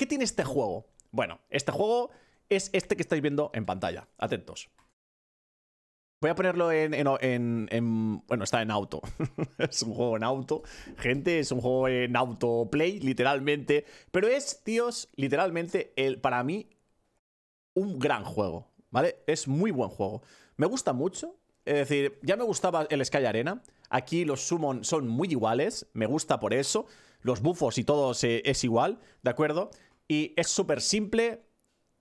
¿Qué tiene este juego? Bueno, este juego es este que estáis viendo en pantalla. Atentos. Voy a ponerlo en... bueno, está en auto. es un juego en auto. Gente, es un juego en autoplay, literalmente. Pero es, tíos, literalmente, el, para mí, un gran juego. ¿Vale? Es muy buen juego. Me gusta mucho. Es decir, ya me gustaba el Sky Arena. Aquí los summon son muy iguales. Me gusta por eso. Los bufos y todo es igual, ¿de acuerdo? Y es súper simple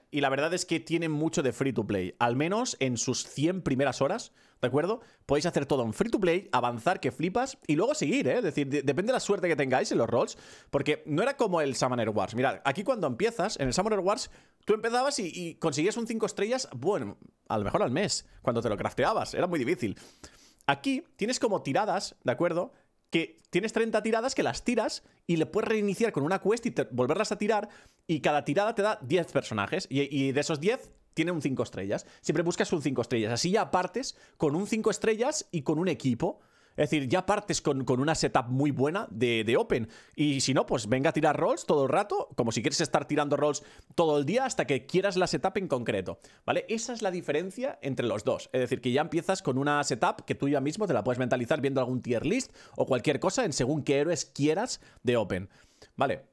y la verdad es que tiene mucho de free to play, al menos en sus 100 primeras horas, ¿de acuerdo? Podéis hacer todo en free to play, avanzar que flipas y luego seguir, ¿eh? Es decir, depende de la suerte que tengáis en los rolls, porque no era como el Summoner Wars. Mirad, aquí cuando empiezas, en el Summoner Wars, tú empezabas y, y conseguías un 5 estrellas, bueno, a lo mejor al mes, cuando te lo crafteabas, era muy difícil. Aquí tienes como tiradas, ¿de acuerdo? que tienes 30 tiradas que las tiras y le puedes reiniciar con una quest y volverlas a tirar y cada tirada te da 10 personajes. Y, de esos 10, tiene un 5 estrellas. Siempre buscas un 5 estrellas. Así ya partes con un 5 estrellas y con un equipo. Es decir, ya partes con, con una setup muy buena de, de, Open. Y si no, pues venga a tirar rolls todo el rato, como si quieres estar tirando rolls todo el día hasta que quieras la setup en concreto. ¿Vale? Esa es la diferencia entre los dos. Es decir, que ya empiezas con una setup que tú ya mismo te la puedes mentalizar viendo algún tier list o cualquier cosa en según qué héroes quieras de Open. ¿Vale?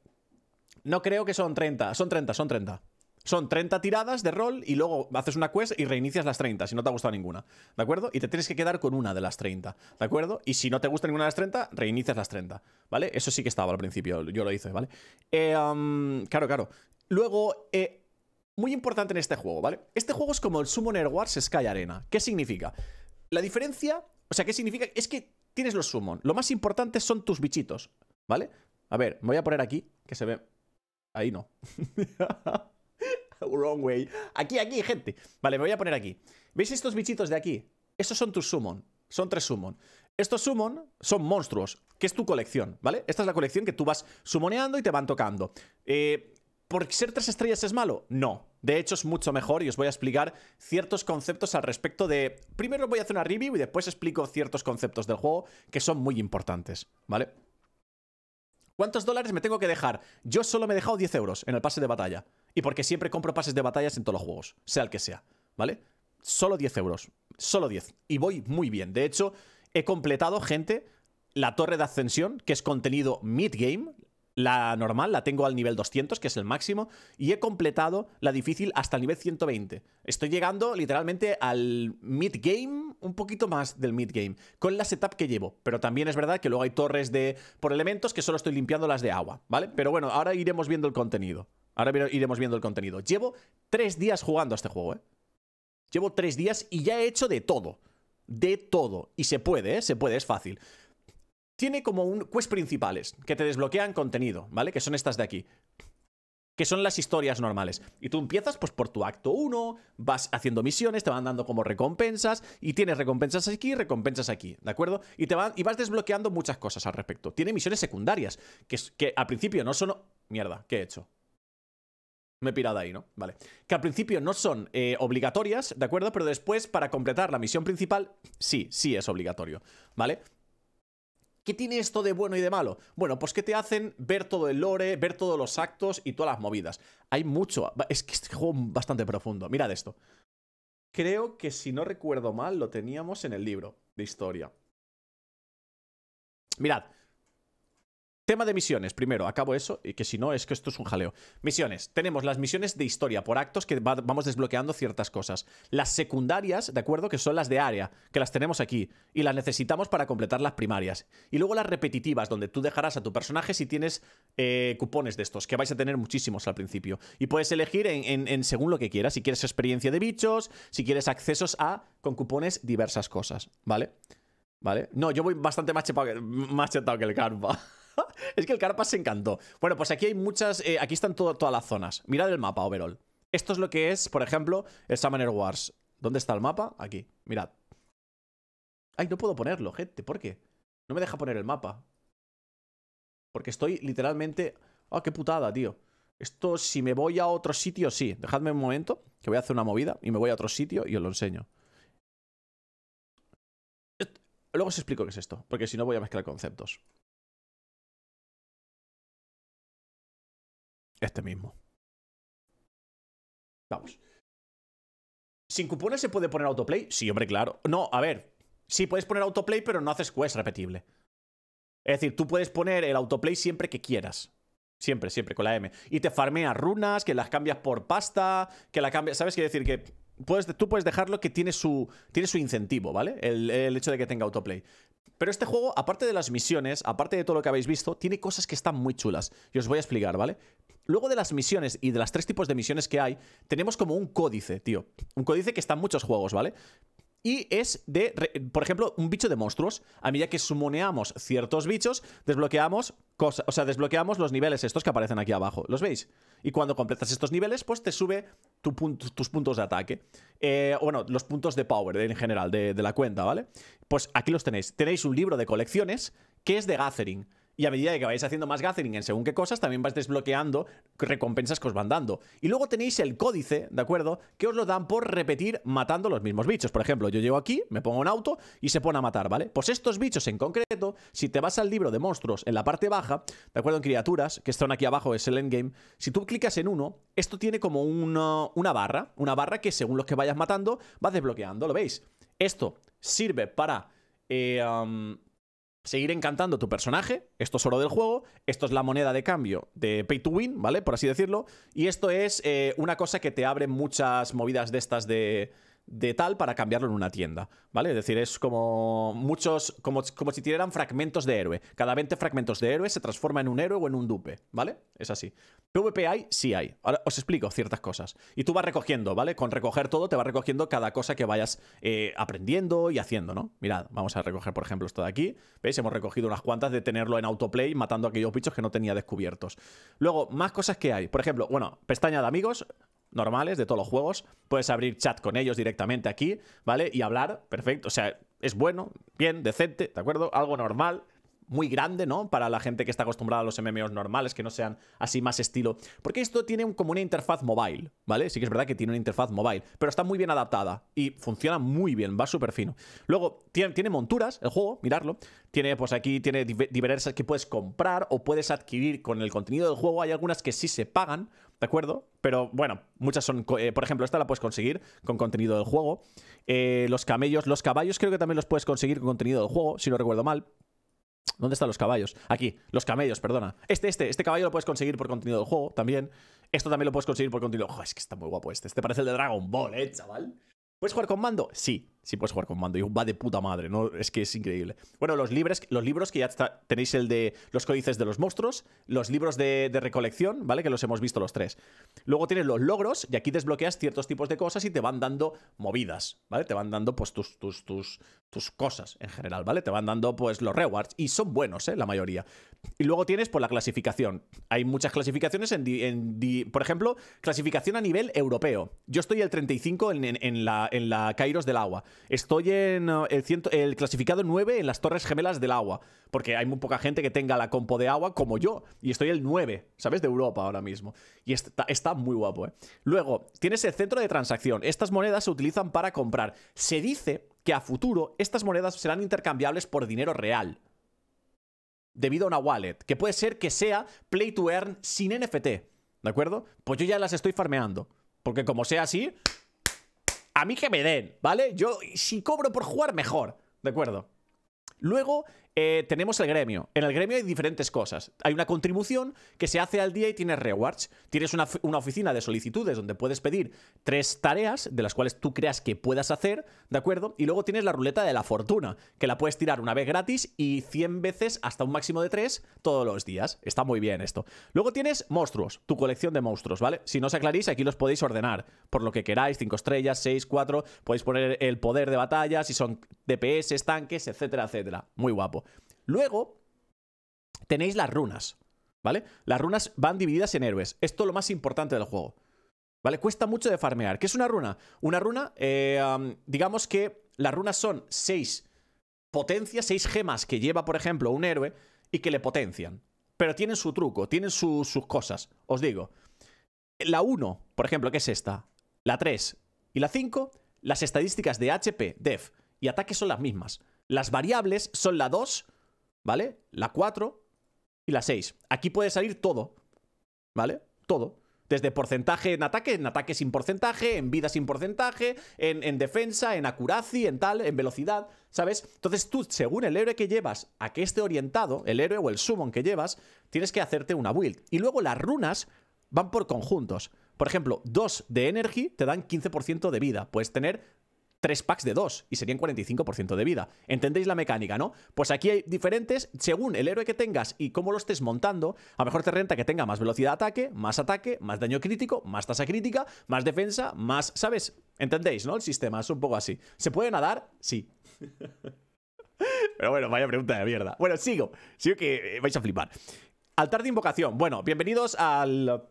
No creo que son 30. Son 30, son 30. Son 30 tiradas de rol y luego haces una quest y reinicias las 30 si no te ha gustado ninguna. ¿De acuerdo? Y te tienes que quedar con una de las 30. ¿De acuerdo? Y si no te gusta ninguna de las 30, reinicias las 30. ¿Vale? Eso sí que estaba al principio. Yo lo hice, ¿vale? Eh, claro, claro. Luego, eh, muy importante en este juego, ¿vale? Este juego es como el Summoner Wars Sky Arena. ¿Qué significa? La diferencia. O sea, ¿qué significa? Es que tienes los summon. Lo más importante son tus bichitos, ¿vale? A ver, me voy a poner aquí, que se ve Ahí no. Wrong way. Aquí, aquí, gente. Vale, me voy a poner aquí. ¿Veis estos bichitos de aquí? Esos son tus summon. Son tres summon. Estos summon son monstruos, que es tu colección, ¿vale? Esta es la colección que tú vas sumoneando y te van tocando. Eh, ¿Por ser tres estrellas es malo? No. De hecho, es mucho mejor y os voy a explicar ciertos conceptos al respecto de... Primero voy a hacer una review y después explico ciertos conceptos del juego que son muy importantes, ¿vale? ¿Cuántos dólares me tengo que dejar? Yo solo me he dejado 10 euros en el pase de batalla. Y porque siempre compro pases de batallas en todos los juegos, sea el que sea, ¿vale? Solo 10 euros, solo 10. Y voy muy bien. De hecho, he completado, gente, la torre de ascensión, que es contenido mid-game, la normal la tengo al nivel 200, que es el máximo, y he completado la difícil hasta el nivel 120. Estoy llegando literalmente al mid-game, un poquito más del mid-game, con la setup que llevo. Pero también es verdad que luego hay torres de por elementos que solo estoy limpiando las de agua, ¿vale? Pero bueno, ahora iremos viendo el contenido. Ahora iremos viendo el contenido. Llevo tres días jugando a este juego, ¿eh? Llevo tres días y ya he hecho de todo. De todo. Y se puede, ¿eh? Se puede, es fácil tiene como un quest principales que te desbloquean contenido, ¿vale? Que son estas de aquí. Que son las historias normales. Y tú empiezas pues por tu acto 1, vas haciendo misiones, te van dando como recompensas, y tienes recompensas aquí, recompensas aquí, ¿de acuerdo? Y, te van, y vas desbloqueando muchas cosas al respecto. Tiene misiones secundarias, que, al principio no son... Mierda, ¿qué he hecho? Me he pirado ahí, ¿no? Vale. Que al principio no son eh, obligatorias, ¿de acuerdo? Pero después, para completar la misión principal, sí, sí es obligatorio, ¿vale? ¿Qué tiene esto de bueno y de malo? Bueno, pues que te hacen ver todo el lore, ver todos los actos y todas las movidas. Hay mucho. Es que este juego bastante profundo. Mirad esto. Creo que si no recuerdo mal, lo teníamos en el libro de historia. Mirad, Tema de misiones, primero, acabo eso, y que si no, es que esto es un jaleo. Misiones. Tenemos las misiones de historia por actos que vamos desbloqueando ciertas cosas. Las secundarias, ¿de acuerdo? Que son las de área, que las tenemos aquí, y las necesitamos para completar las primarias. Y luego las repetitivas, donde tú dejarás a tu personaje si tienes eh, cupones de estos, que vais a tener muchísimos al principio. Y puedes elegir en, según lo que quieras, si quieres experiencia de bichos, si quieres accesos a, con cupones, diversas cosas, ¿vale? ¿Vale? No, yo voy bastante más chetado que, más chetado que el Carpa. es que el carpa se encantó. Bueno, pues aquí hay muchas... Eh, aquí están todas las zonas. Mirad el mapa overall. Esto es lo que es, por ejemplo, el Summoner Wars. ¿Dónde está el mapa? Aquí, mirad. Ay, no puedo ponerlo, gente. ¿Por qué? No me deja poner el mapa. Porque estoy literalmente... Ah, qué putada, tío. Esto, si me voy a otro sitio, sí. Dejadme un momento, que voy a hacer una movida y me voy a otro sitio y os lo enseño. Luego os explico qué es esto, porque si no voy a mezclar conceptos. Este mismo. Vamos. ¿Sin cupones se puede poner autoplay? Sí, hombre, claro. No, a ver. Sí, puedes poner autoplay, pero no haces quest repetible. Es decir, tú puedes poner el autoplay siempre que quieras. Siempre, siempre, con la M. Y te farmeas runas, que las cambias por pasta, que la cambias... ¿Sabes? qué decir que puedes, tú puedes dejarlo que tiene su, tiene su incentivo, ¿vale? El, el, hecho de que tenga autoplay. Pero este juego, aparte de las misiones, aparte de todo lo que habéis visto, tiene cosas que están muy chulas. Y os voy a explicar, ¿vale? Luego de las misiones y de las tres tipos de misiones que hay, tenemos como un códice, tío. Un códice que está en muchos juegos, ¿vale? y es de, por ejemplo, un bicho de monstruos. A medida que sumoneamos ciertos bichos, desbloqueamos cosas, o sea, desbloqueamos los niveles estos que aparecen aquí abajo. ¿Los veis? Y cuando completas estos niveles, pues te sube tus puntos de ataque. Eh, bueno, los puntos de power en general, de, de la cuenta, ¿vale? Pues aquí los tenéis. Tenéis un libro de colecciones que es de Gathering. Y a medida que vais haciendo más gathering en según qué cosas, también vais desbloqueando recompensas que os van dando. Y luego tenéis el códice, ¿de acuerdo? Que os lo dan por repetir matando los mismos bichos. Por ejemplo, yo llego aquí, me pongo un auto y se pone a matar, ¿vale? Pues estos bichos en concreto, si te vas al libro de monstruos en la parte baja, ¿de acuerdo? En criaturas, que están aquí abajo, es el endgame. Si tú clicas en uno, esto tiene como una, barra, una barra que según los que vayas matando, va desbloqueando, ¿lo veis? Esto sirve para... Eh, seguir encantando tu personaje. Esto es oro del juego. Esto es la moneda de cambio de Pay to Win, ¿vale? Por así decirlo. Y esto es eh, una cosa que te abre muchas movidas de estas de, de tal para cambiarlo en una tienda, ¿vale? Es decir, es como muchos, como, como si tiraran fragmentos de héroe. Cada 20 fragmentos de héroe se transforma en un héroe o en un dupe, ¿vale? Es así. PvP hay, sí hay. Ahora os explico ciertas cosas. Y tú vas recogiendo, ¿vale? Con recoger todo te vas recogiendo cada cosa que vayas eh, aprendiendo y haciendo, ¿no? Mirad, vamos a recoger, por ejemplo, esto de aquí. ¿Veis? Hemos recogido unas cuantas de tenerlo en autoplay matando a aquellos bichos que no tenía descubiertos. Luego, más cosas que hay. Por ejemplo, bueno, pestaña de amigos, normales, de todos los juegos. Puedes abrir chat con ellos directamente aquí, ¿vale? Y hablar, perfecto. O sea, es bueno, bien, decente, ¿de acuerdo? Algo normal, muy grande, ¿no? Para la gente que está acostumbrada a los MMOs normales, que no sean así más estilo. Porque esto tiene como una interfaz mobile, ¿vale? Sí que es verdad que tiene una interfaz mobile, pero está muy bien adaptada y funciona muy bien, va súper fino. Luego, tiene, monturas, el juego, mirarlo. Tiene, pues aquí, tiene diversas que puedes comprar o puedes adquirir con el contenido del juego. Hay algunas que sí se pagan, ¿de acuerdo? Pero bueno, muchas son, eh, por ejemplo, esta la puedes conseguir con contenido del juego. Eh, los camellos, los caballos creo que también los puedes conseguir con contenido del juego, si no recuerdo mal. ¿Dónde están los caballos? Aquí, los camellos, perdona. Este, este, este caballo lo puedes conseguir por contenido del juego también. Esto también lo puedes conseguir por contenido. es que está muy guapo este. Este parece el de Dragon Ball, eh, chaval. ¿Puedes jugar con mando? Sí si puedes jugar con mando. Y va de puta madre, ¿no? Es que es increíble. Bueno, los, libres, los libros que ya tenéis el de los códices de los monstruos, los libros de, recolección, ¿vale? Que los hemos visto los tres. Luego tienes los logros y aquí desbloqueas ciertos tipos de cosas y te van dando movidas, ¿vale? Te van dando pues tus, tus, tus, cosas en general, ¿vale? Te van dando pues los rewards y son buenos, ¿eh? La mayoría. Y luego tienes por pues, la clasificación. Hay muchas clasificaciones en... en por ejemplo, clasificación a nivel europeo. Yo estoy el 35 la, en la Kairos del Agua. Estoy en eh, el, clasificado 9 en las Torres Gemelas del Agua, porque hay muy poca gente que tenga la compo de agua como yo, y estoy el 9, ¿sabes? De Europa ahora mismo. Y está, está muy guapo, ¿eh? Luego, tienes el centro de transacción. Estas monedas se utilizan para comprar. Se dice que a futuro estas monedas serán intercambiables por dinero real debido a una wallet, que puede ser que sea play to earn sin NFT, ¿de acuerdo? Pues yo ya las estoy farmeando, porque como sea así, a mí que me den, ¿vale? Yo, si cobro por jugar, mejor, ¿de acuerdo? Luego, eh, tenemos el gremio. En el gremio hay diferentes cosas. Hay una contribución que se hace al día y tienes rewards. Tienes una, oficina de solicitudes donde puedes pedir tres tareas de las cuales tú creas que puedas hacer, ¿de acuerdo? Y luego tienes la ruleta de la fortuna, que la puedes tirar una vez gratis y 100 veces hasta un máximo de tres todos los días. Está muy bien esto. Luego tienes monstruos, tu colección de monstruos, ¿vale? Si no os aclaréis aquí los podéis ordenar por lo que queráis, cinco estrellas, 6, 4, podéis poner el poder de batalla, si son DPS, tanques, etcétera, etcétera. Muy guapo. Luego, tenéis las runas, ¿vale? Las runas van divididas en héroes. Esto es lo más importante del juego. ¿Vale? Cuesta mucho de farmear. ¿Qué es una runa? Una runa, eh, digamos que las runas son seis potencias, seis gemas que lleva, por ejemplo, un héroe y que le potencian. Pero tienen su truco, tienen sus cosas. Os digo, la 1, por ejemplo, que es esta, la 3 y la 5, las estadísticas de HP, Def y ataque son las mismas. Las variables son la 2 ¿vale? La 4 y la 6. Aquí puede salir todo, ¿vale? Todo. Desde porcentaje en ataque, en ataque sin porcentaje, en vida sin porcentaje, en, defensa, en acuracy, en tal, en velocidad, ¿sabes? Entonces tú, según el héroe que llevas, a que esté orientado, el héroe o el summon que llevas, tienes que hacerte una build. Y luego las runas van por conjuntos. Por ejemplo, dos de energy te dan 15% de vida. Puedes tener Tres packs de dos, y serían 45% de vida. ¿Entendéis la mecánica, no? Pues aquí hay diferentes, según el héroe que tengas y cómo lo estés montando, a lo mejor te renta que tenga más velocidad de ataque, más ataque, más daño crítico, más tasa crítica, más defensa, más, ¿sabes? ¿Entendéis, no? El sistema es un poco así. ¿Se puede nadar? Sí. Pero bueno, vaya pregunta de mierda. Bueno, sigo. Sigo que eh, vais a flipar. Altar de invocación. Bueno, bienvenidos al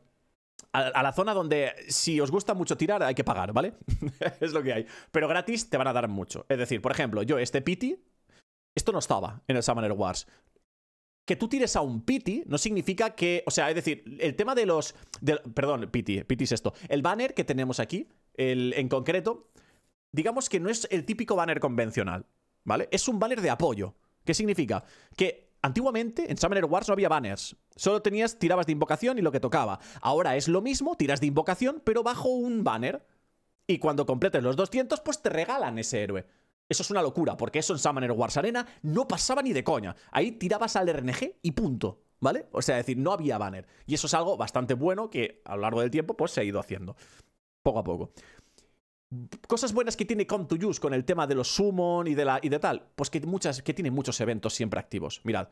a, la zona donde si os gusta mucho tirar hay que pagar, ¿vale? es lo que hay. Pero gratis te van a dar mucho. Es decir, por ejemplo, yo este pity, esto no estaba en el Summoner Wars. Que tú tires a un pity no significa que, o sea, es decir, el tema de los, perdón, pity, pity es esto. El banner que tenemos aquí, en concreto, digamos que no es el típico banner convencional, ¿vale? Es un banner de apoyo. ¿Qué significa? Que Antiguamente, en Summoner Wars no había banners. Solo tenías, tirabas de invocación y lo que tocaba. Ahora es lo mismo, tiras de invocación, pero bajo un banner. Y cuando completes los 200, pues te regalan ese héroe. Eso es una locura, porque eso en Summoner Wars Arena no pasaba ni de coña. Ahí tirabas al RNG y punto, ¿vale? O sea, decir, no había banner. Y eso es algo bastante bueno que a lo largo del tiempo pues se ha ido haciendo. Poco a poco cosas buenas que tiene Come to Use con el tema de los summon y de, la, y de tal, pues que, muchas, que tiene muchos eventos siempre activos. Mirad,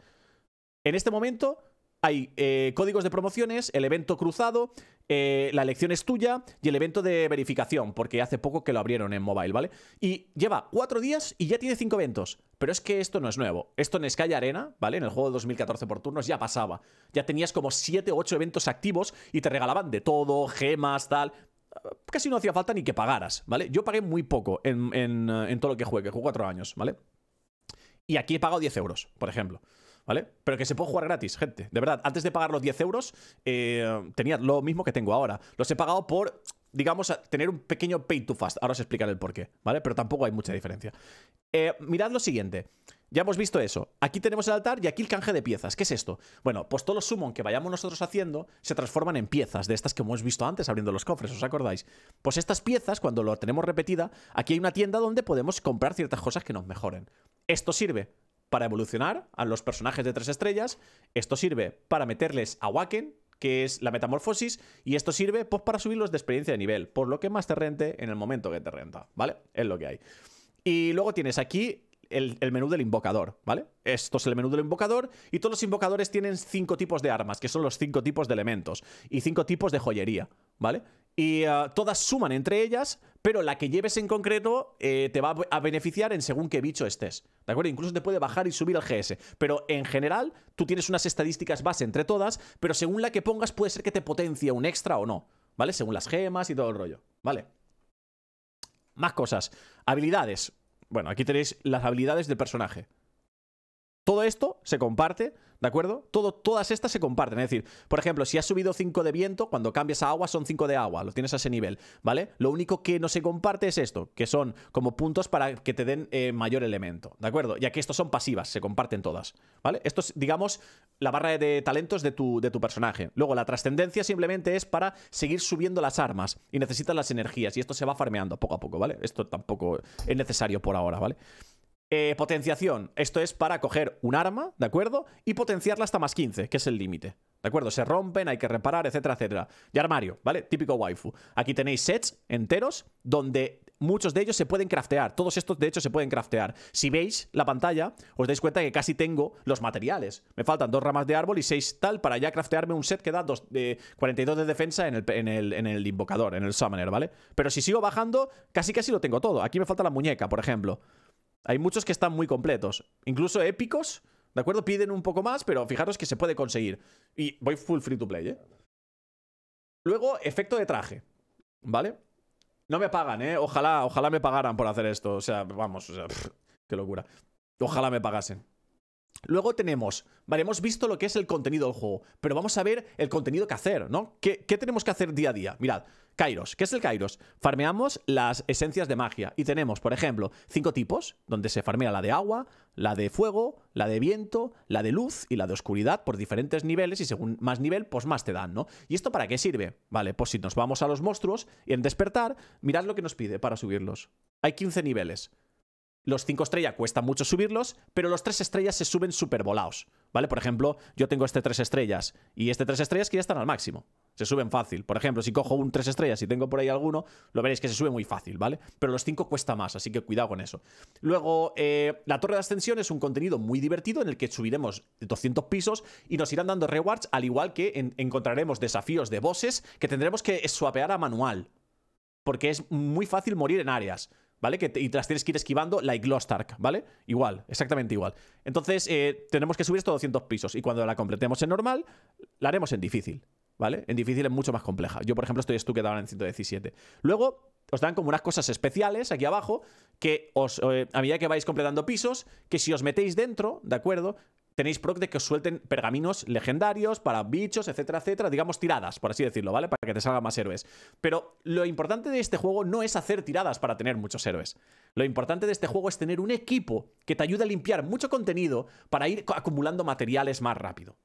en este momento hay eh, códigos de promociones, el evento cruzado, eh, la elección es tuya y el evento de verificación, porque hace poco que lo abrieron en mobile, ¿vale? Y lleva cuatro días y ya tiene cinco eventos. Pero es que esto no es nuevo. Esto en Sky Arena, ¿vale? En el juego de 2014 por turnos ya pasaba. Ya tenías como 7 o 8 eventos activos y te regalaban de todo, gemas, tal casi no hacía falta ni que pagaras, ¿vale? Yo pagué muy poco en, en, eh, todo lo que jugué, que jugué cuatro años, ¿vale? Y aquí he pagado 10 euros, por ejemplo. ¿Vale? Pero que se puede jugar gratis, gente. De verdad, antes de pagar los 10 euros, eh, tenía lo mismo que tengo ahora. Los he pagado por, digamos, tener un pequeño pay to fast. Ahora os explicaré el porqué, ¿vale? Pero tampoco hay mucha diferencia. Eh, mirad lo siguiente. Ya hemos visto eso. Aquí tenemos el altar y aquí el canje de piezas. ¿Qué es esto? Bueno, pues todos los summon que vayamos nosotros haciendo se transforman en piezas, de estas que hemos visto antes abriendo los cofres, ¿os acordáis? Pues estas piezas, cuando lo tenemos repetida, aquí hay una tienda donde podemos comprar ciertas cosas que nos mejoren. Esto sirve para evolucionar a los personajes de tres estrellas, esto sirve para meterles a Waken, que es la metamorfosis, y esto sirve pues, para subirlos de experiencia de nivel, por lo que más te rente en el momento que te renta, ¿vale? Es lo que hay. Y luego tienes aquí el, menú del invocador, ¿vale? Esto es el menú del invocador y todos los invocadores tienen cinco tipos de armas, que son los cinco tipos de elementos y cinco tipos de joyería, ¿vale? Y eh, todas suman entre ellas, pero la que lleves en concreto eh, te va a beneficiar en según qué bicho estés, ¿de acuerdo? Incluso te puede bajar y subir al GS, pero en general tú tienes unas estadísticas base entre todas, pero según la que pongas puede ser que te potencie un extra o no, ¿vale? Según las gemas y todo el rollo, ¿vale? Más cosas. Habilidades. Bueno, aquí tenéis las habilidades del personaje. Todo esto se comparte, ¿de acuerdo? Todo, todas estas se comparten. Es decir, por ejemplo, si has subido 5 de viento, cuando cambias a agua son 5 de agua, lo tienes a ese nivel, ¿vale? Lo único que no se comparte es esto, que son como puntos para que te den eh, mayor elemento, ¿de acuerdo? Ya que estos son pasivas, se comparten todas, ¿vale? Esto es, digamos, la barra de talentos de tu, de tu personaje. Luego, la trascendencia simplemente es para seguir subiendo las armas y necesitas las energías y esto se va farmeando poco a poco, ¿vale? Esto tampoco es necesario por ahora, ¿vale? vale eh, potenciación. Esto es para coger un arma, ¿de acuerdo? Y potenciarla hasta más 15, que es el límite. ¿De acuerdo? Se rompen, hay que reparar, etcétera, etcétera. Y armario, ¿vale? Típico waifu. Aquí tenéis sets enteros donde muchos de ellos se pueden craftear. Todos estos, de hecho, se pueden craftear. Si veis la pantalla, os dais cuenta que casi tengo los materiales. Me faltan dos ramas de árbol y seis tal para ya craftearme un set que da dos, 42 de defensa en el, en, el, en el invocador, en el summoner, ¿vale? Pero si sigo bajando, casi casi lo tengo todo. Aquí me falta la muñeca, por ejemplo. Hay muchos que están muy completos. Incluso épicos, ¿de acuerdo? Piden un poco más, pero fijaros que se puede conseguir. Y voy full free to play, ¿eh? Luego, efecto de traje, ¿vale? No me pagan, ¿eh? Ojalá, ojalá me pagaran por hacer esto. O sea, vamos, o sea, qué locura. Ojalá me pagasen. Luego tenemos, vale, hemos visto lo que es el contenido del juego, pero vamos a ver el contenido que hacer, ¿no? qué tenemos que hacer día a día? Mirad, Kairos. ¿Qué es el Kairos? Farmeamos las esencias de magia y tenemos, por ejemplo, cinco tipos, donde se farmea la de agua, la de fuego, la de viento, la de luz y la de oscuridad por diferentes niveles y según más nivel, pues más te dan, ¿no? ¿Y esto para qué sirve? Vale, pues si nos vamos a los monstruos y en despertar, mirad lo que nos pide para subirlos. Hay 15 niveles. Los 5 estrellas cuesta mucho subirlos, pero los 3 estrellas se suben súper volados, ¿vale? Por ejemplo, yo tengo este 3 estrellas y este 3 estrellas que ya están al máximo. Se suben fácil. Por ejemplo, si cojo un 3 estrellas y tengo por ahí alguno, lo veréis que se sube muy fácil, ¿vale? Pero los 5 cuesta más, así que cuidado con eso. Luego, eh, la Torre de Ascensión es un contenido muy divertido en el que subiremos 200 pisos y nos irán dando rewards, al igual que encontraremos desafíos de bosses que tendremos que swapear a manual, porque es muy fácil morir en áreas. ¿vale? Que y tras tienes que ir esquivando, la Lost Ark, ¿vale? Igual, exactamente igual. Entonces, eh, tenemos que subir estos 200 pisos y cuando la completemos en normal, la haremos en difícil, ¿vale? En difícil es mucho más compleja. Yo, por ejemplo, estoy estúpido ahora en 117. Luego, os dan como unas cosas especiales aquí abajo que os, eh, a medida que vais completando pisos, que si os metéis dentro, ¿de acuerdo? tenéis proc de que os suelten pergaminos legendarios para bichos, etcétera, etcétera, digamos tiradas, por así decirlo, ¿vale? Para que te salgan más héroes. Pero lo importante de este juego no es hacer tiradas para tener muchos héroes. Lo importante de este juego es tener un equipo que te ayude a limpiar mucho contenido para ir acumulando materiales más rápido.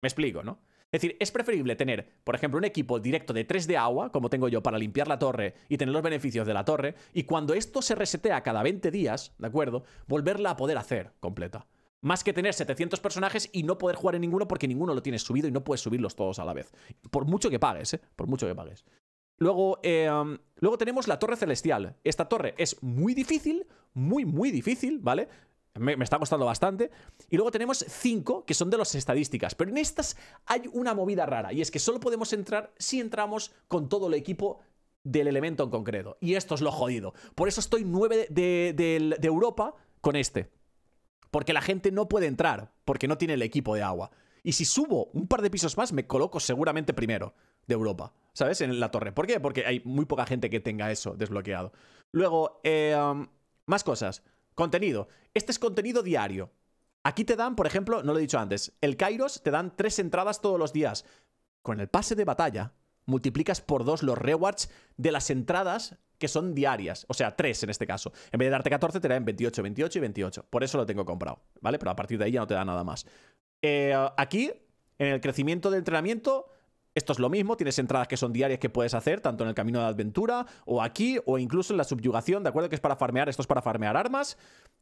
Me explico, ¿no? Es decir, es preferible tener, por ejemplo, un equipo directo de 3 de agua, como tengo yo, para limpiar la torre y tener los beneficios de la torre, y cuando esto se resetea cada 20 días, ¿de acuerdo? Volverla a poder hacer completa. Más que tener 700 personajes y no poder jugar en ninguno porque ninguno lo tienes subido y no puedes subirlos todos a la vez. Por mucho que pagues, ¿eh? Por mucho que pagues. Luego, em, luego tenemos la Torre Celestial. Esta torre es muy difícil, muy, muy difícil, ¿vale? Me, está costando bastante. Y luego tenemos cinco que son de las estadísticas. Pero en estas hay una movida rara. Y es que solo podemos entrar si entramos con todo el equipo del elemento en concreto. Y esto es lo jodido. Por eso estoy 9 de Europa con este porque la gente no puede entrar, porque no tiene el equipo de agua. Y si subo un par de pisos más, me coloco seguramente primero de Europa, ¿sabes? En la torre. ¿Por qué? Porque hay muy poca gente que tenga eso desbloqueado. Luego, eh, um, más cosas. Contenido. Este es contenido diario. Aquí te dan, por ejemplo, no lo he dicho antes, el Kairos te dan tres entradas todos los días. Con el pase de batalla, multiplicas por dos los rewards de las entradas que son diarias, o sea, tres en este caso. En vez de darte 14, te dan 28, 28 y 28. Por eso lo tengo comprado, ¿vale? Pero a partir de ahí ya no te da nada más. Eh, aquí, en el crecimiento del entrenamiento, esto es lo mismo, tienes entradas que son diarias que puedes hacer, tanto en el camino de aventura, o aquí, o incluso en la subyugación, ¿de acuerdo? Que es para farmear, esto es para farmear armas,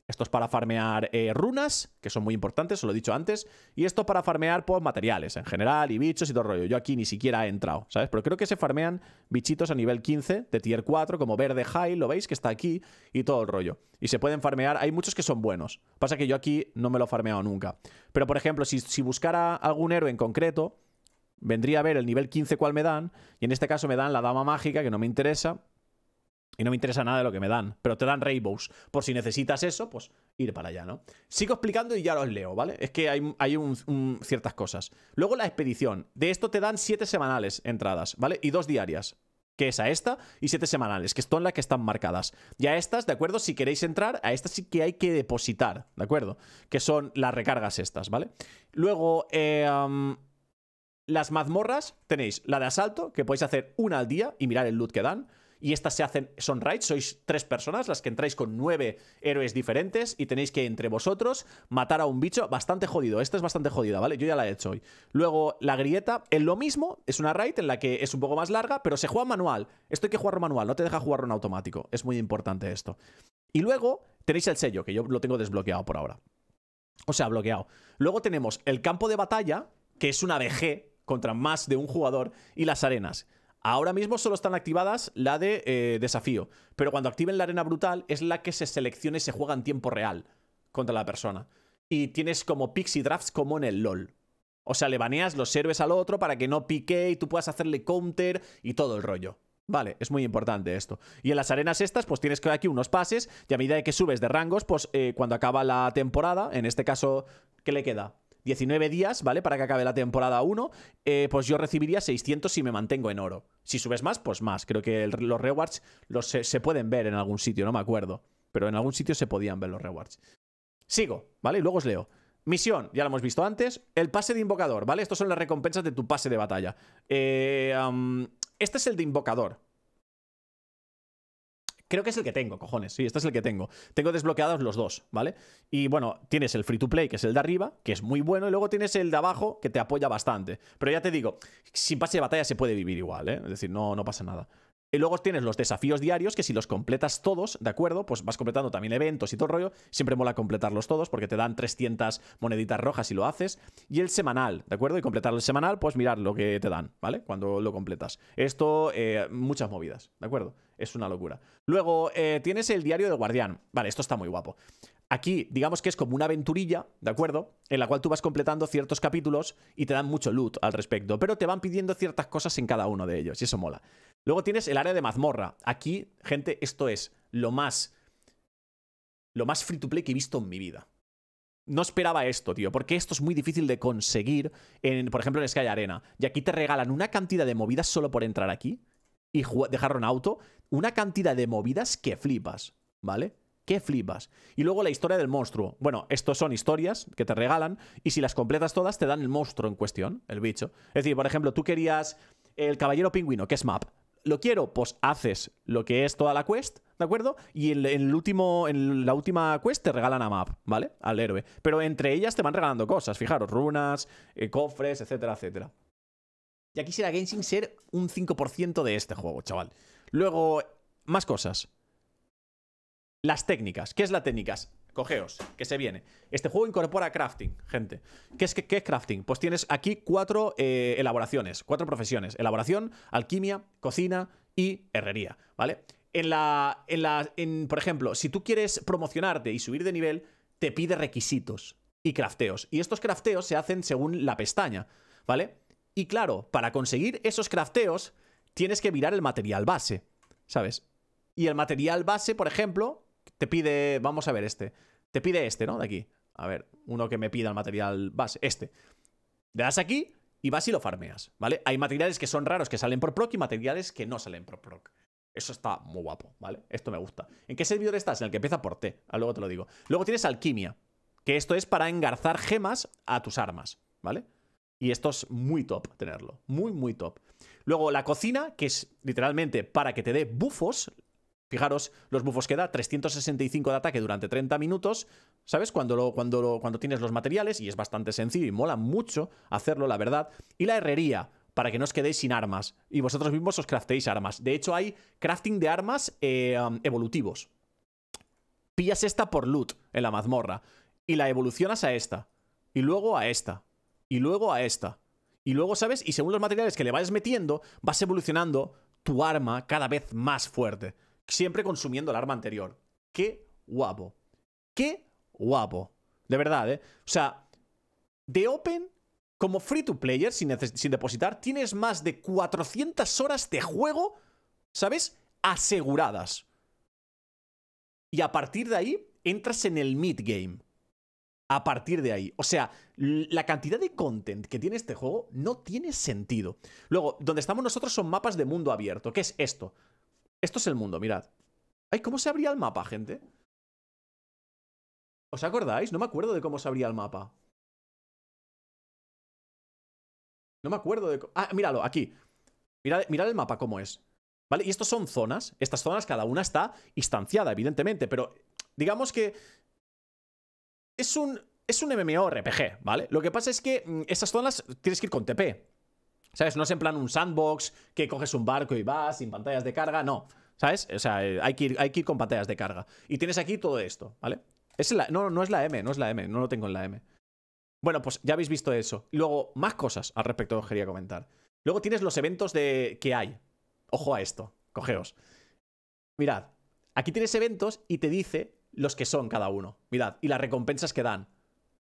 esto es para farmear eh, runas, que son muy importantes, os lo he dicho antes, y esto para farmear pues, materiales en general, y bichos y todo el rollo. Yo aquí ni siquiera he entrado, ¿sabes? Pero creo que se farmean bichitos a nivel 15 de tier 4, como verde high, lo veis, que está aquí, y todo el rollo. Y se pueden farmear, hay muchos que son buenos. Pasa que yo aquí no me lo he farmeado nunca. Pero por ejemplo, si, si buscara algún héroe en concreto vendría a ver el nivel 15 cuál me dan, y en este caso me dan la dama mágica, que no me interesa, y no me interesa nada de lo que me dan, pero te dan rainbows. Por si necesitas eso, pues ir para allá, ¿no? Sigo explicando y ya los leo, ¿vale? Es que hay, ciertas cosas. Luego la expedición. De esto te dan 7 semanales entradas, ¿vale? Y dos diarias. Que es a esta y siete semanales, que son las que están marcadas. Y a estas, ¿de acuerdo? Si queréis entrar, a estas sí que hay que depositar, ¿de acuerdo? Que son las recargas estas, ¿vale? Luego, eh, las mazmorras tenéis la de asalto, que podéis hacer una al día y mirar el loot que dan. Y estas se hacen, son raids, sois tres personas, las que entráis con nueve héroes diferentes y tenéis que entre vosotros matar a un bicho bastante jodido. Esta es bastante jodida, ¿vale? Yo ya la he hecho hoy. Luego, la grieta, En lo mismo, es una raid en la que es un poco más larga, pero se juega manual. Esto hay que jugarlo manual, no te deja jugarlo en automático. Es muy importante esto. Y luego tenéis el sello, que yo lo tengo desbloqueado por ahora. O sea, bloqueado. Luego tenemos el campo de batalla, que es una BG, contra más de un jugador y las arenas. Ahora mismo solo están activadas la de eh, desafío, pero cuando activen la arena brutal es la que se selecciona y se juega en tiempo real contra la persona. Y tienes como picks y drafts como en el LOL. O sea, le baneas los héroes al otro para que no pique y tú puedas hacerle counter y todo el rollo. Vale, es muy importante esto. Y en las arenas estas, pues tienes que aquí unos pases y a medida que subes de rangos, pues eh, cuando acaba la temporada, en este caso, ¿qué le queda? 19 días, ¿vale? Para que acabe la temporada 1, eh, pues yo recibiría 600 si me mantengo en oro. Si subes más, pues más. Creo que los rewards los, se, pueden ver en algún sitio, no me acuerdo. Pero en algún sitio se podían ver los rewards. Sigo, ¿vale? Y luego os leo. Misión, ya lo hemos visto antes. El pase de invocador, ¿vale? Estas son las recompensas de tu pase de batalla. Eh, este es el de invocador, Creo que es el que tengo, cojones. Sí, este es el que tengo. Tengo desbloqueados los dos, ¿vale? Y bueno, tienes el free to play, que es el de arriba, que es muy bueno, y luego tienes el de abajo, que te apoya bastante. Pero ya te digo, sin pase de batalla se puede vivir igual, ¿eh? Es decir, no, no pasa nada. Y luego tienes los desafíos diarios, que si los completas todos, ¿de acuerdo? Pues vas completando también eventos y todo rollo. Siempre mola completarlos todos porque te dan 300 moneditas rojas si lo haces. Y el semanal, ¿de acuerdo? Y completar el semanal, pues mirar lo que te dan, ¿vale? Cuando lo completas. Esto, eh, muchas movidas, ¿de acuerdo? Es una locura. Luego, eh, tienes el diario de guardián. Vale, esto está muy guapo. Aquí, digamos que es como una aventurilla, ¿de acuerdo? En la cual tú vas completando ciertos capítulos y te dan mucho loot al respecto, pero te van pidiendo ciertas cosas en cada uno de ellos, y eso mola. Luego tienes el área de mazmorra. Aquí, gente, esto es lo más. Lo más free to play que he visto en mi vida. No esperaba esto, tío, porque esto es muy difícil de conseguir, en, por ejemplo, en Sky Arena. Y aquí te regalan una cantidad de movidas solo por entrar aquí y dejarlo en auto. Una cantidad de movidas que flipas, ¿vale? ¡Qué flipas. Y luego la historia del monstruo. Bueno, estos son historias que te regalan y si las completas todas te dan el monstruo en cuestión, el bicho. Es decir, por ejemplo, tú querías el caballero pingüino, que es map. ¿Lo quiero? Pues haces lo que es toda la quest, ¿de acuerdo? Y en, el último, en la última quest te regalan a map, ¿vale? Al héroe. Pero entre ellas te van regalando cosas, fijaros, runas, eh, cofres, etcétera, etcétera. Ya quisiera Genshin ser un 5% de este juego, chaval. Luego, más cosas. Las técnicas. ¿Qué es las técnicas? Cogeos, que se viene. Este juego incorpora crafting, gente. ¿Qué es, qué, es crafting? Pues tienes aquí cuatro eh, elaboraciones, cuatro profesiones. Elaboración, alquimia, cocina y herrería, ¿vale? En la, en la, en, por ejemplo, si tú quieres promocionarte y subir de nivel, te pide requisitos y crafteos. Y estos crafteos se hacen según la pestaña, ¿vale? Y claro, para conseguir esos crafteos, tienes que mirar el material base, ¿sabes? Y el material base, por ejemplo, te pide, vamos a ver este. Te pide este, ¿no? De aquí. A ver, uno que me pida el material base, este. Le das aquí y vas y lo farmeas, ¿vale? Hay materiales que son raros que salen por proc y materiales que no salen por proc. Eso está muy guapo, ¿vale? Esto me gusta. ¿En qué servidor estás? En el que empieza por T. Ah, luego te lo digo. Luego tienes alquimia, que esto es para engarzar gemas a tus armas, ¿vale? Y esto es muy top tenerlo. Muy, muy top. Luego la cocina, que es literalmente para que te dé bufos Fijaros los bufos que da, 365 de ataque durante 30 minutos, ¿sabes? Cuando, cuando, cuando tienes los materiales, y es bastante sencillo y mola mucho hacerlo, la verdad. Y la herrería, para que no os quedéis sin armas, y vosotros mismos os craftéis armas. De hecho, hay crafting de armas eh, um, evolutivos. Pillas esta por loot en la mazmorra, y la evolucionas a esta, y luego a esta, y luego a esta. Y luego, ¿sabes? Y según los materiales que le vayas metiendo, vas evolucionando tu arma cada vez más fuerte siempre consumiendo el arma anterior. ¡Qué guapo! ¡Qué guapo! De verdad, ¿eh? O sea, de Open, como free to player, sin, sin depositar, tienes más de 400 horas de juego, ¿sabes? Aseguradas. Y a partir de ahí, entras en el mid-game. A partir de ahí. O sea, la cantidad de content que tiene este juego no tiene sentido. Luego, donde estamos nosotros son mapas de mundo abierto. ¿Qué es esto? Esto es el mundo, mirad. Ay, ¿cómo se abría el mapa, gente? ¿Os acordáis? No me acuerdo de cómo se abría el mapa. No me acuerdo de... Ah, míralo, aquí. Mirad, mirad el mapa cómo es. ¿Vale? Y estas son zonas. Estas zonas, cada una está instanciada, evidentemente. Pero digamos que... Es un... Es un MMORPG, ¿vale? Lo que pasa es que mm, esas zonas tienes que ir con TP. ¿Sabes? No es en plan un sandbox que coges un barco y vas sin pantallas de carga, no. ¿Sabes? O sea, eh, hay que ir, hay que con pantallas de carga. Y tienes aquí todo esto, ¿vale? no, no es la M, no es la M, no lo tengo en la M. Bueno, pues ya habéis visto eso. Luego, más cosas al respecto que os quería comentar. Luego tienes los eventos de que hay. Ojo a esto, cogeos. Mirad, aquí tienes eventos y te dice los que son cada uno. Mirad, y las recompensas que dan.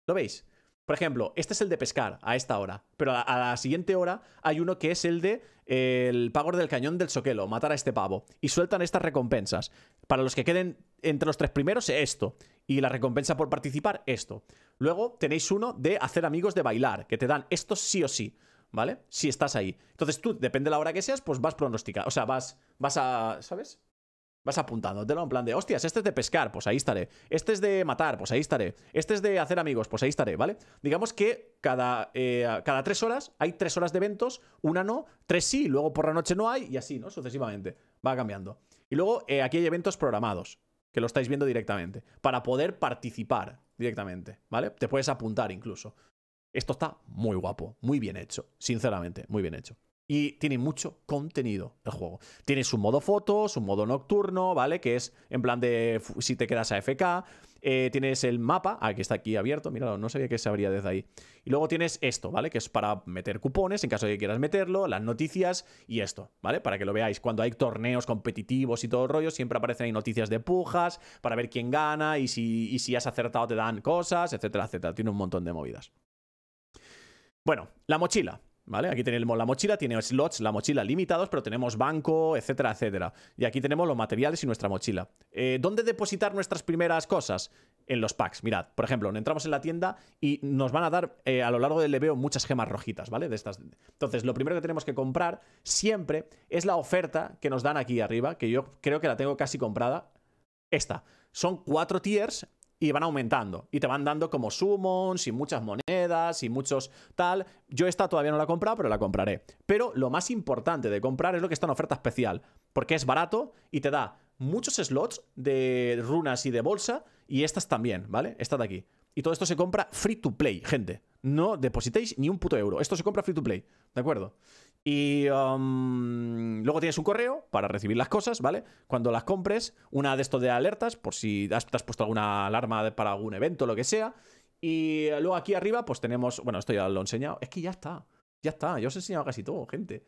¿Lo veis? Por ejemplo, este es el de pescar a esta hora, pero a la, siguiente hora hay uno que es el de el pavor del cañón del soquelo, matar a este pavo. Y sueltan estas recompensas. Para los que queden entre los tres primeros, esto. Y la recompensa por participar, esto. Luego tenéis uno de hacer amigos de bailar, que te dan esto sí o sí. ¿Vale? Si estás ahí. Entonces tú, depende de la hora que seas, pues vas pronosticar, O sea, vas, vas a. ¿Sabes? vas apuntándotelo en plan de, hostias, este es de pescar, pues ahí estaré. Este es de matar, pues ahí estaré. Este es de hacer amigos, pues ahí estaré, ¿vale? Digamos que cada, eh, cada tres horas hay tres horas de eventos, una no, tres sí, luego por la noche no hay y así, ¿no? Sucesivamente. Va cambiando. Y luego eh, aquí hay eventos programados, que lo estáis viendo directamente, para poder participar directamente, ¿vale? Te puedes apuntar incluso. Esto está muy guapo, muy bien hecho, sinceramente, muy bien hecho. Y tiene mucho contenido el juego. Tiene su modo fotos, su modo nocturno, ¿vale? Que es en plan de si te quedas a FK. Eh, tienes el mapa, ah, que está aquí abierto, míralo, no sabía que se abría desde ahí. Y luego tienes esto, ¿vale? Que es para meter cupones en caso de que quieras meterlo, las noticias y esto, ¿vale? Para que lo veáis. Cuando hay torneos competitivos y todo el rollo, siempre aparecen ahí noticias de pujas para ver quién gana y si, y si has acertado te dan cosas, etcétera, etcétera. Tiene un montón de movidas. Bueno, la mochila. ¿Vale? Aquí tenemos la mochila, tiene slots, la mochila limitados, pero tenemos banco, etcétera, etcétera. Y aquí tenemos los materiales y nuestra mochila. Eh, ¿Dónde depositar nuestras primeras cosas? En los packs. Mirad, por ejemplo, entramos en la tienda y nos van a dar eh, a lo largo del leveo muchas gemas rojitas, ¿vale? De estas. Entonces, lo primero que tenemos que comprar siempre es la oferta que nos dan aquí arriba, que yo creo que la tengo casi comprada. Esta. Son cuatro tiers y van aumentando. Y te van dando como summons y muchas monedas y muchos tal. Yo esta todavía no la he comprado, pero la compraré. Pero lo más importante de comprar es lo que está en oferta especial, porque es barato y te da muchos slots de runas y de bolsa, y estas también, ¿vale? Estas de aquí. Y todo esto se compra free to play, gente. No depositéis ni un puto euro. Esto se compra free to play, ¿de acuerdo? Y um, Mm, luego tienes un correo para recibir las cosas, ¿vale? Cuando las compres, una de estos de alertas, por si has, te has puesto alguna alarma para algún evento, lo que sea. Y luego aquí arriba, pues tenemos. Bueno, esto ya lo he enseñado. Es que ya está. Ya está. Yo os he enseñado casi todo, gente.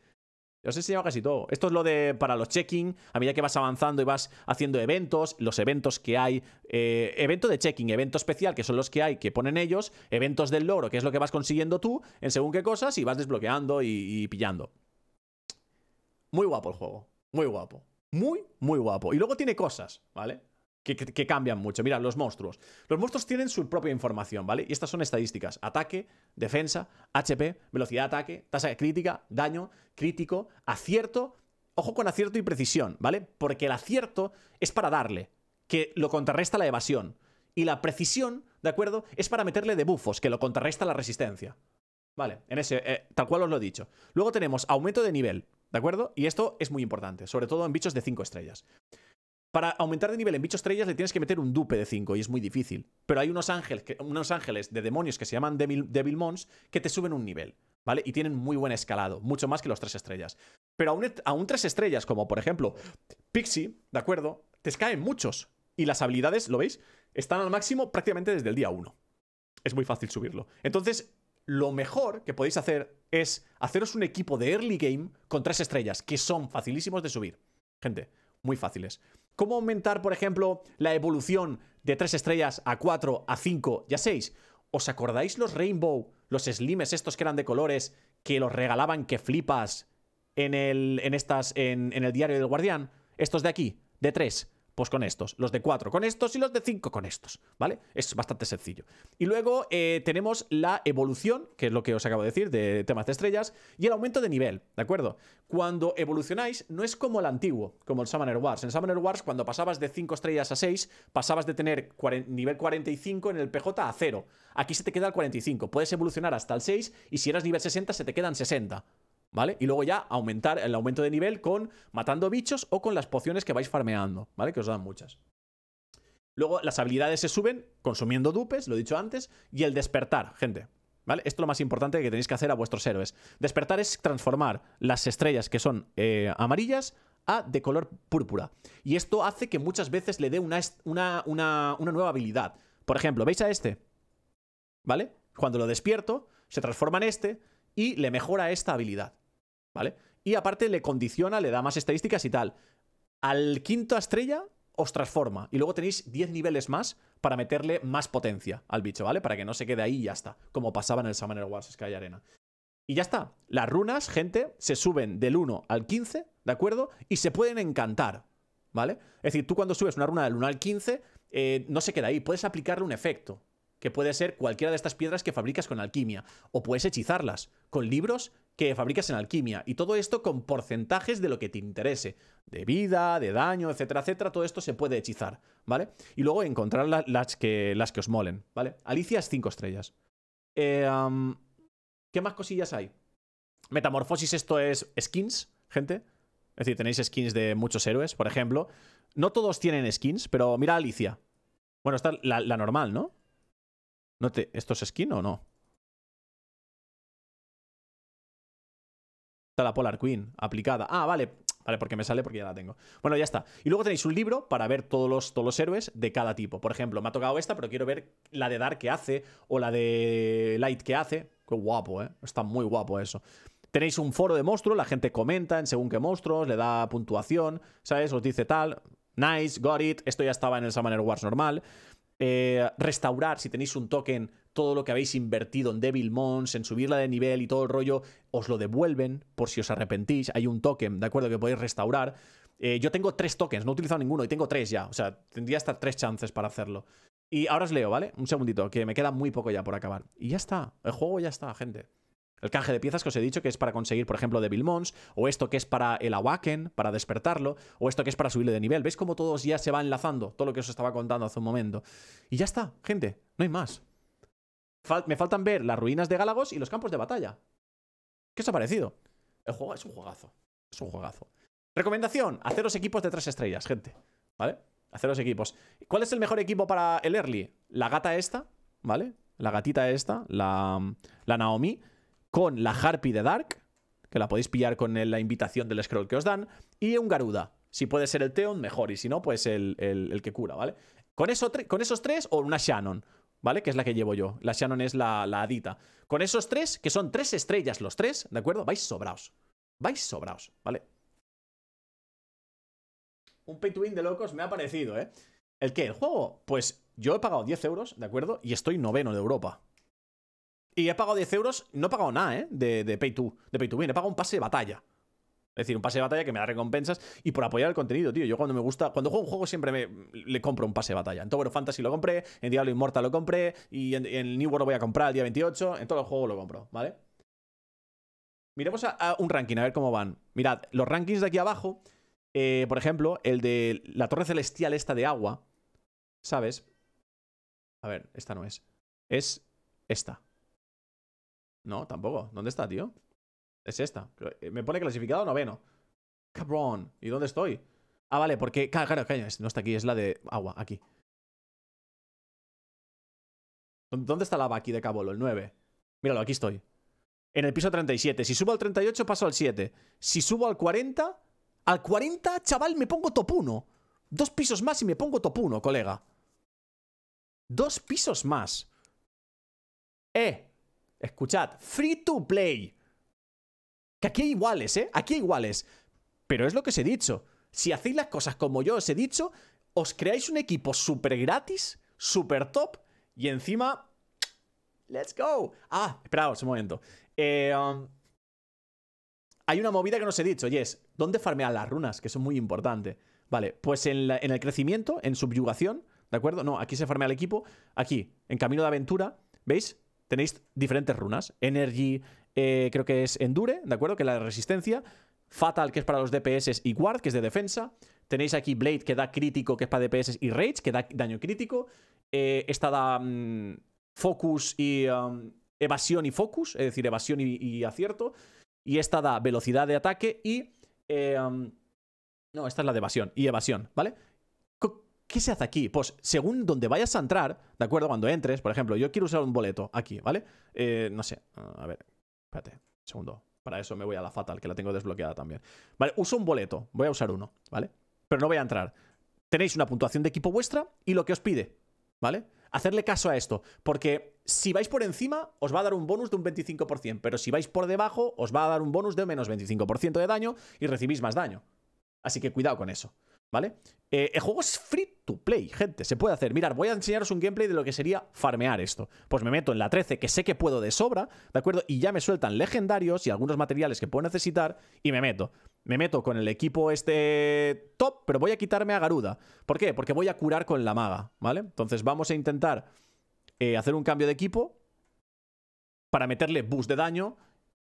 Yo os he enseñado casi todo. Esto es lo de para los checking. A medida que vas avanzando y vas haciendo eventos, los eventos que hay. Eh, evento de checking, evento especial, que son los que hay, que ponen ellos. Eventos del loro, que es lo que vas consiguiendo tú, en según qué cosas, y vas desbloqueando y pillando. Muy guapo el juego. Muy guapo. Muy, muy guapo. Y luego tiene cosas, ¿vale? Que, cambian mucho. Mira, los monstruos. Los monstruos tienen su propia información, ¿vale? Y estas son estadísticas. Ataque, defensa, HP, velocidad de ataque, tasa de crítica, daño, crítico, acierto. Ojo con acierto y precisión, ¿vale? Porque el acierto es para darle, que lo contrarresta la evasión. Y la precisión, ¿de acuerdo? Es para meterle debuffos, que lo contrarresta la resistencia. Vale, en ese, eh, tal cual os lo he dicho. Luego tenemos aumento de nivel, ¿De acuerdo? Y esto es muy importante, sobre todo en bichos de 5 estrellas. Para aumentar de nivel en bichos estrellas le tienes que meter un dupe de 5 y es muy difícil. Pero hay unos ángeles, unos ángeles de demonios que se llaman Devil, Mons que te suben un nivel, ¿vale? Y tienen muy buen escalado, mucho más que los 3 estrellas. Pero aún, un 3 estrellas, como por ejemplo Pixie, ¿de acuerdo? Te caen muchos. Y las habilidades, ¿lo veis? Están al máximo prácticamente desde el día 1. Es muy fácil subirlo. Entonces, lo mejor que podéis hacer es haceros un equipo de early game con tres estrellas, que son facilísimos de subir. Gente, muy fáciles. ¿Cómo aumentar, por ejemplo, la evolución de tres estrellas a cuatro, a cinco y a seis? ¿Os acordáis los Rainbow, los Slimes estos que eran de colores, que los regalaban que flipas en el, estas, en, el diario del Guardián? Estos de aquí, de tres pues con estos, los de 4 con estos y los de 5 con estos, ¿vale? Es bastante sencillo. Y luego eh, tenemos la evolución, que es lo que os acabo de decir, de temas de estrellas, y el aumento de nivel, ¿de acuerdo? Cuando evolucionáis, no es como el antiguo, como el Summoner Wars. En Summoner Wars, cuando pasabas de 5 estrellas a 6, pasabas de tener nivel 45 en el PJ a 0. Aquí se te queda el 45, puedes evolucionar hasta el 6 y si eras nivel 60 se te quedan 60. ¿vale? Y luego ya aumentar el aumento de nivel con matando bichos o con las pociones que vais farmeando, ¿vale? Que os dan muchas. Luego las habilidades se suben consumiendo dupes, lo he dicho antes, y el despertar, gente. ¿Vale? Esto es lo más importante que tenéis que hacer a vuestros héroes. Despertar es transformar las estrellas que son eh, amarillas a de color púrpura. Y esto hace que muchas veces le dé una, una nueva habilidad. Por ejemplo, ¿veis a este? ¿Vale? Cuando lo despierto, se transforma en este y le mejora esta habilidad. ¿vale? Y aparte le condiciona, le da más estadísticas y tal. Al quinto estrella os transforma y luego tenéis 10 niveles más para meterle más potencia al bicho, ¿vale? Para que no se quede ahí y ya está, como pasaba en el Summoner Wars Sky Arena. Y ya está, las runas, gente, se suben del 1 al 15, ¿de acuerdo? Y se pueden encantar, ¿vale? Es decir, tú cuando subes una runa del 1 al 15, eh, no se queda ahí, puedes aplicarle un efecto, que puede ser cualquiera de estas piedras que fabricas con alquimia, o puedes hechizarlas con libros que fabricas en alquimia, y todo esto con porcentajes de lo que te interese, de vida, de daño, etcétera, etcétera, todo esto se puede hechizar, ¿vale? Y luego encontrar las, que, las que os molen, ¿vale? Alicia es cinco estrellas. Eh, ¿Qué más cosillas hay? Metamorfosis, esto es skins, gente. Es decir, tenéis skins de muchos héroes, por ejemplo. No todos tienen skins, pero mira Alicia. Bueno, está la normal, ¿no? ¿Esto es skin o no? Está la Polar Queen aplicada. Ah, vale. Vale, porque me sale porque ya la tengo. Bueno, ya está. Y luego tenéis un libro para ver todos los, todos los héroes de cada tipo. Por ejemplo, me ha tocado esta, pero quiero ver la de Dark que hace o la de Light que hace. Qué guapo, ¿eh? Está muy guapo eso. Tenéis un foro de monstruos, la gente comenta en según qué monstruos, le da puntuación, ¿sabes? Os dice tal, nice, got it, esto ya estaba en el Summoner Wars normal. Eh, restaurar, si tenéis un token, todo lo que habéis invertido en Devil Mons, en subirla de nivel y todo el rollo, os lo devuelven por si os arrepentís. Hay un token, ¿de acuerdo? Que podéis restaurar. Eh, yo tengo tres tokens, no he utilizado ninguno y tengo tres ya. O sea, tendría hasta tres chances para hacerlo. Y ahora os leo, ¿vale? Un segundito, que me queda muy poco ya por acabar. Y ya está, el juego ya está, gente. El canje de piezas que os he dicho que es para conseguir, por ejemplo, Devil Mons, o esto que es para el Awaken, para despertarlo, o esto que es para subirle de nivel. ¿Veis cómo todos ya se va enlazando? Todo lo que os estaba contando hace un momento. Y ya está, gente, no hay más. me faltan ver las ruinas de Gálagos y los campos de batalla. ¿Qué os ha parecido? El juego es un juegazo. Es un juegazo. Recomendación, haceros equipos de tres estrellas, gente. ¿Vale? Hacer los equipos. ¿Cuál es el mejor equipo para el early? La gata esta, ¿vale? La gatita esta, la, la Naomi con la Harpy de Dark, que la podéis pillar con la invitación del scroll que os dan, y un Garuda. Si puede ser el Teon, mejor, y si no, pues el, que cura, ¿vale? Con, con esos tres o una Shannon, ¿vale? Que es la que llevo yo. La Shannon es la, la Adita. Con esos tres, que son tres estrellas los tres, ¿de acuerdo? Vais sobraos. Vais sobraos, ¿vale? Un pay de locos me ha parecido, ¿eh? ¿El qué? ¿El juego? Pues yo he pagado 10 euros, ¿de acuerdo? Y estoy noveno de Europa. Y he pagado 10 euros, no he pagado nada, ¿eh? De, de Pay 2 de Pay to Win. He pagado un pase de batalla. Es decir, un pase de batalla que me da recompensas y por apoyar el contenido, tío. Yo cuando me gusta, cuando juego un juego siempre me, le compro un pase de batalla. En Tower of Fantasy lo compré, en Diablo Immortal lo compré y en, New World voy a comprar el día 28. En todos los juegos lo compro, ¿vale? Miremos a, un ranking, a ver cómo van. Mirad, los rankings de aquí abajo, eh, por ejemplo, el de la Torre Celestial esta de agua, ¿sabes? A ver, esta no es. Es esta. No, tampoco. ¿Dónde está, tío? Es esta. Eh, me pone clasificado noveno. Cabrón. ¿Y dónde estoy? Ah, vale, porque... Claro, claro, no está aquí, es la de agua, aquí. ¿Dónde está la Baki de Cabolo? El 9. Míralo, aquí estoy. En el piso 37. Si subo al 38, paso al 7. Si subo al 40... Al 40, chaval, me pongo top 1. Dos pisos más y me pongo top 1, colega. Dos pisos más. Eh, Escuchad, free to play. Que aquí hay iguales, ¿eh? Aquí hay iguales. Pero es lo que os he dicho. Si hacéis las cosas como yo os he dicho, os creáis un equipo súper gratis, súper top, y encima... ¡Let's go! Ah, esperaos un momento. Eh, um, hay una movida que no os he dicho, y es, ¿dónde farmear las runas? Que eso es muy importante. Vale, pues en, en el crecimiento, en subyugación, ¿de acuerdo? No, aquí se farmea el equipo, aquí, en camino de aventura, ¿veis? tenéis diferentes runas. Energy, eh, creo que es Endure, ¿de acuerdo? Que es la resistencia. Fatal, que es para los DPS, y Guard, que es de defensa. Tenéis aquí Blade, que da crítico, que es para DPS, y Rage, que da daño crítico. Eh, esta da mm, Focus y... Um, evasión y focus, es decir, evasión y, acierto. Y esta da velocidad de ataque y... Eh, um, no, esta es la de evasión y evasión, ¿vale? ¿Qué se hace aquí? Pues según donde vayas a entrar, ¿de acuerdo? Cuando entres, por ejemplo, yo quiero usar un boleto aquí, ¿vale? Eh, no sé, a ver, espérate, segundo. Para eso me voy a la Fatal, que la tengo desbloqueada también. Vale, uso un boleto, voy a usar uno, ¿vale? Pero no voy a entrar. Tenéis una puntuación de equipo vuestra y lo que os pide, ¿vale? Hacerle caso a esto, porque si vais por encima, os va a dar un bonus de un 25%, pero si vais por debajo, os va a dar un bonus de menos 25% de daño y recibís más daño. Así que cuidado con eso, ¿vale? Eh, el juego es free to play, gente. Se puede hacer. Mirad, voy a enseñaros un gameplay de lo que sería farmear esto. Pues me meto en la 13, que sé que puedo de sobra, ¿de acuerdo? Y ya me sueltan legendarios y algunos materiales que puedo necesitar y me meto. Me meto con el equipo este top, pero voy a quitarme a Garuda. ¿Por qué? Porque voy a curar con la maga, ¿vale? Entonces vamos a intentar eh, hacer un cambio de equipo para meterle boost de daño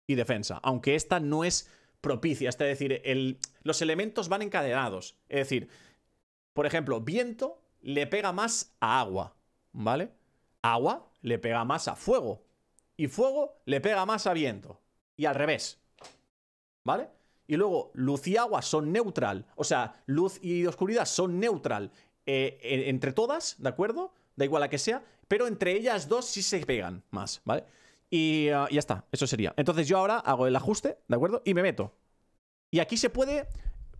y defensa. Aunque esta no es propicia, es decir, el, los elementos van encadenados. Es decir, por ejemplo, viento le pega más a agua, ¿vale? Agua le pega más a fuego. Y fuego le pega más a viento. Y al revés. ¿Vale? Y luego, luz y agua son neutral. O sea, luz y oscuridad son neutral. Eh, entre todas, ¿de acuerdo? Da igual a que sea. Pero entre ellas dos sí se pegan más, ¿vale? Y ah, ya está, eso sería. Entonces yo ahora hago el ajuste, ¿de acuerdo? Y me meto. Y aquí se puede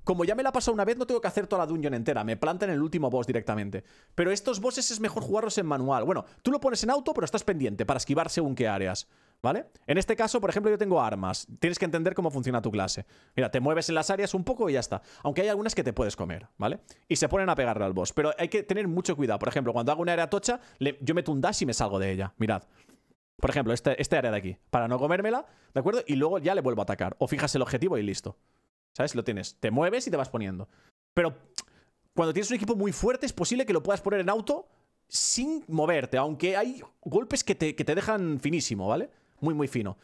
como ya me la pasó una vez, no tengo que hacer toda la dungeon entera. Me plantan en el último boss directamente. Pero estos bosses es mejor jugarlos en manual. Bueno, tú lo pones en auto, pero estás pendiente para esquivar según qué áreas. ¿Vale? En este caso, por ejemplo, yo tengo armas. Tienes que entender cómo funciona tu clase. Mira, te mueves en las áreas un poco y ya está. Aunque hay algunas que te puedes comer, ¿vale? Y se ponen a pegarle al boss. Pero hay que tener mucho cuidado. Por ejemplo, cuando hago una área tocha, yo meto un dash y me salgo de ella. Mirad. Por ejemplo, este, este área de aquí. Para no comérmela, ¿de acuerdo? Y luego ya le vuelvo a atacar. O fijas el objetivo y listo. ¿Sabes? Lo tienes. Te mueves y te vas poniendo. Pero cuando tienes un equipo muy fuerte, es posible que lo puedas poner en auto sin moverte, aunque hay golpes que te, dejan finísimo, ¿vale? Muy, muy fino.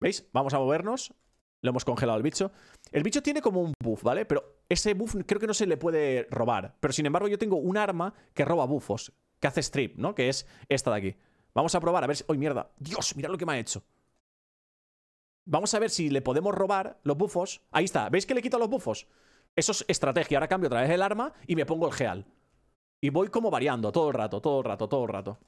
¿Veis? Vamos a movernos. Lo hemos congelado el bicho. El bicho tiene como un buff, ¿vale? Pero ese buff creo que no se le puede robar. Pero sin embargo, yo tengo un arma que roba buffos, que hace strip, ¿no? Que es esta de aquí. Vamos a probar, a ver si... ¡Ay, mierda! ¡Dios! Mira lo que me ha hecho. Vamos a ver si le podemos robar los bufos. Ahí está. ¿Veis que le quito los bufos? Eso es estrategia. Ahora cambio otra vez el arma y me pongo el geal. Y voy como variando todo el rato, todo el rato, todo el rato.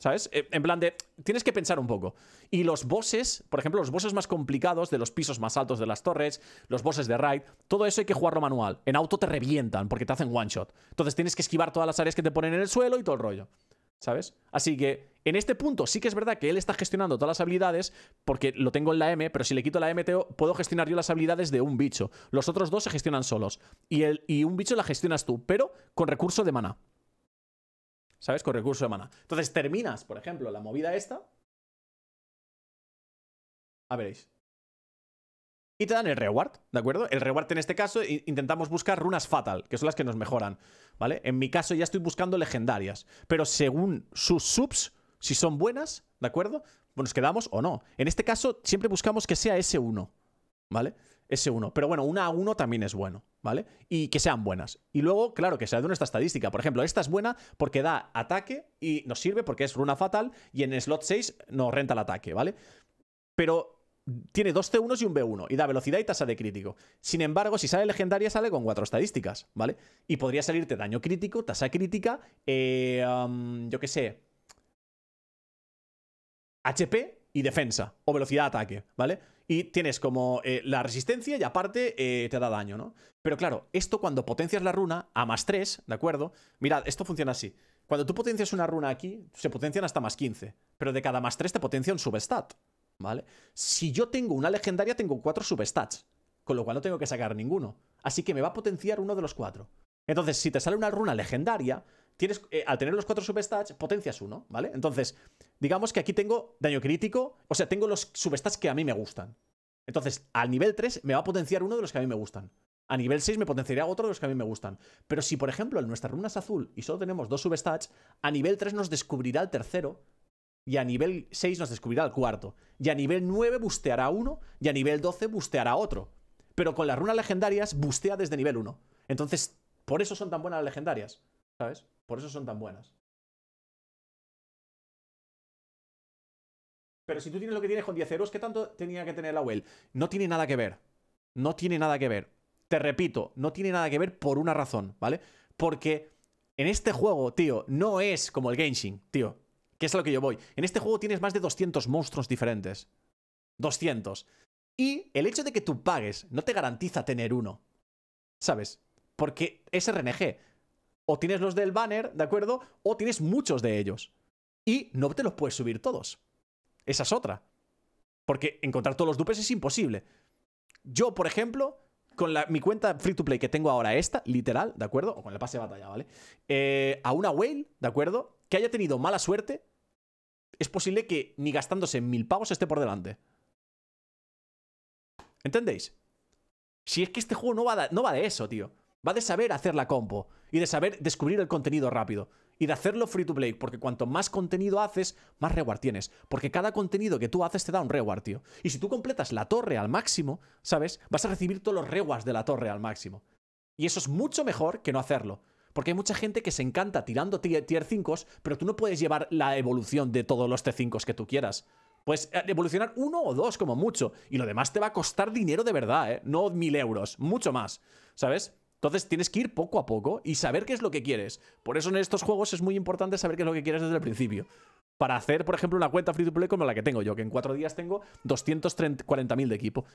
¿Sabes? Eh, en plan de... Tienes que pensar un poco. Y los bosses, por ejemplo, los bosses más complicados de los pisos más altos de las torres, los bosses de raid, todo eso hay que jugarlo manual. En auto te revientan porque te hacen one shot. Entonces tienes que esquivar todas las áreas que te ponen en el suelo y todo el rollo. ¿sabes? Así que en este punto sí que es verdad que él está gestionando todas las habilidades porque lo tengo en la M, pero si le quito la M puedo gestionar yo las habilidades de un bicho. Los otros dos se gestionan solos y, el, y un bicho la gestionas tú, pero con recurso de mana. ¿Sabes? Con recurso de mana. Entonces terminas, por ejemplo, la movida esta. A veréis y te dan el reward, ¿de acuerdo? El reward en este caso intentamos buscar runas fatal, que son las que nos mejoran, ¿vale? En mi caso ya estoy buscando legendarias, pero según sus subs, si son buenas, ¿de acuerdo? Pues nos quedamos o no. En este caso siempre buscamos que sea S1, ¿vale? S1. Pero bueno, una a uno también es bueno, ¿vale? Y que sean buenas. Y luego, claro, que sea de nuestra estadística. Por ejemplo, esta es buena porque da ataque y nos sirve porque es runa fatal y en slot 6 nos renta el ataque, ¿vale? Pero tiene dos c 1 y un B1 y da velocidad y tasa de crítico. Sin embargo, si sale legendaria, sale con cuatro estadísticas, ¿vale? Y podría salirte daño crítico, tasa crítica, eh, yo qué sé, HP y defensa o velocidad de ataque, ¿vale? Y tienes como eh, la resistencia y aparte eh, te da daño, ¿no? Pero claro, esto cuando potencias la runa a más 3, ¿de acuerdo? Mirad, esto funciona así. Cuando tú potencias una runa aquí, se potencian hasta más 15, pero de cada más 3 te potencia un substat. ¿vale? Si yo tengo una legendaria, tengo cuatro substats, con lo cual no tengo que sacar ninguno. Así que me va a potenciar uno de los cuatro. Entonces, si te sale una runa legendaria, tienes, eh, al tener los cuatro substats, potencias uno, ¿vale? Entonces, digamos que aquí tengo daño crítico, o sea, tengo los substats que a mí me gustan. Entonces, al nivel 3 me va a potenciar uno de los que a mí me gustan. A nivel 6 me potenciaría otro de los que a mí me gustan. Pero si, por ejemplo, nuestra runa es azul y solo tenemos dos substats, a nivel 3 nos descubrirá el tercero y a nivel 6 nos descubrirá el cuarto. Y a nivel 9 busteará uno. Y a nivel 12 busteará otro. Pero con las runas legendarias bustea desde nivel 1. Entonces, por eso son tan buenas las legendarias. ¿Sabes? Por eso son tan buenas. Pero si tú tienes lo que tienes con 10 euros, ¿qué tanto tenía que tener la whale? No tiene nada que ver. No tiene nada que ver. Te repito, no tiene nada que ver por una razón, ¿vale? Porque en este juego, tío, no es como el Genshin, tío que es a lo que yo voy. En este juego tienes más de 200 monstruos diferentes. 200. Y el hecho de que tú pagues no te garantiza tener uno. ¿Sabes? Porque es RNG. O tienes los del banner, ¿de acuerdo? O tienes muchos de ellos. Y no te los puedes subir todos. Esa es otra. Porque encontrar todos los dupes es imposible. Yo, por ejemplo, con mi cuenta free to play que tengo ahora, esta, literal, ¿de acuerdo? O con el pase de batalla, ¿vale? Eh, a una whale, ¿de acuerdo? que haya tenido mala suerte, es posible que ni gastándose mil pavos esté por delante. ¿Entendéis? Si es que este juego no va, de, no va de eso, tío. Va de saber hacer la compo y de saber descubrir el contenido rápido y de hacerlo free to play, porque cuanto más contenido haces, más reward tienes, porque cada contenido que tú haces te da un reward, tío. Y si tú completas la torre al máximo, ¿sabes? Vas a recibir todos los rewards de la torre al máximo. Y eso es mucho mejor que no hacerlo. Porque hay mucha gente que se encanta tirando tier 5, pero tú no puedes llevar la evolución de todos los T5 que tú quieras. Pues evolucionar uno o dos como mucho. Y lo demás te va a costar dinero de verdad, ¿eh? No mil euros, mucho más, ¿sabes? Entonces tienes que ir poco a poco y saber qué es lo que quieres. Por eso en estos juegos es muy importante saber qué es lo que quieres desde el principio. Para hacer, por ejemplo, una cuenta free to play como la que tengo yo, que en cuatro días tengo 240.000 de equipo.